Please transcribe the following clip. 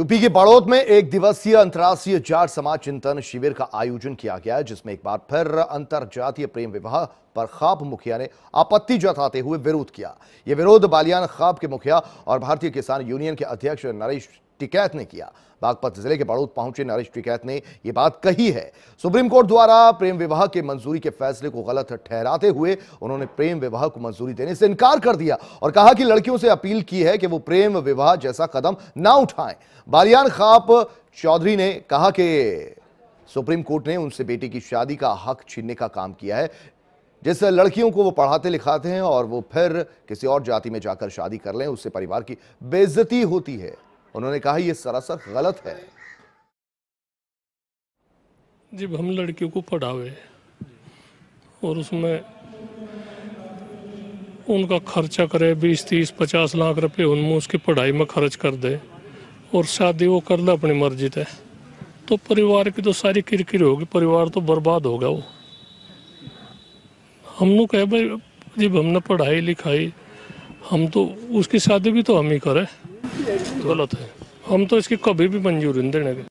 UP के बड़ौत में एक दिवसीय अंतर्राष्ट्रीय जाट समाज चिंतन शिविर का आयोजन किया गया जिसमें एक बार फिर अंतर जातीय प्रेम विवाह पर खाप मुखिया ने आपत्ति जताते हुए विरोध किया यह विरोध बालियान खाप के मुखिया और भारतीय किसान यूनियन के अध्यक्ष नरेश टिकैत ने किया बागपत जिले के बड़ौद पहुंचे नरेश टिकैत ने यह बात कही है सुप्रीम कोर्ट द्वारा प्रेम विवाह के मंजूरी के फैसले को गलत ठहराते हुए उन्होंने प्रेम विवाह को मंजूरी देने से इनकार कर दिया और कहा कि लड़कियों से अपील की है कि वो प्रेम विवाह जैसा कदम ना उठाए बालियान खाप चौधरी ने कहा कि सुप्रीम कोर्ट ने उनसे बेटी की शादी का हक छीनने का काम किया है जिस लड़कियों को वो पढ़ाते लिखाते हैं और वो फिर किसी और जाति में जाकर शादी कर लें उससे परिवार की बेइज्जती होती है उन्होंने कहा यह सरासर गलत है जब हम लड़कियों को पढ़ावे और उसमें उनका खर्चा करे बीस तीस पचास लाख रुपए उनमें उसकी पढ़ाई में खर्च कर दे और शादी वो कर ले अपनी मर्जी से तो परिवार की तो सारी किरकिर होगी परिवार तो बर्बाद होगा वो हम लोग कहे भाई जब हमने पढ़ाई लिखाई हम तो उसकी शादी भी तो हम ही करें गलत है हम तो इसकी कभी भी मंजूरी नहीं देने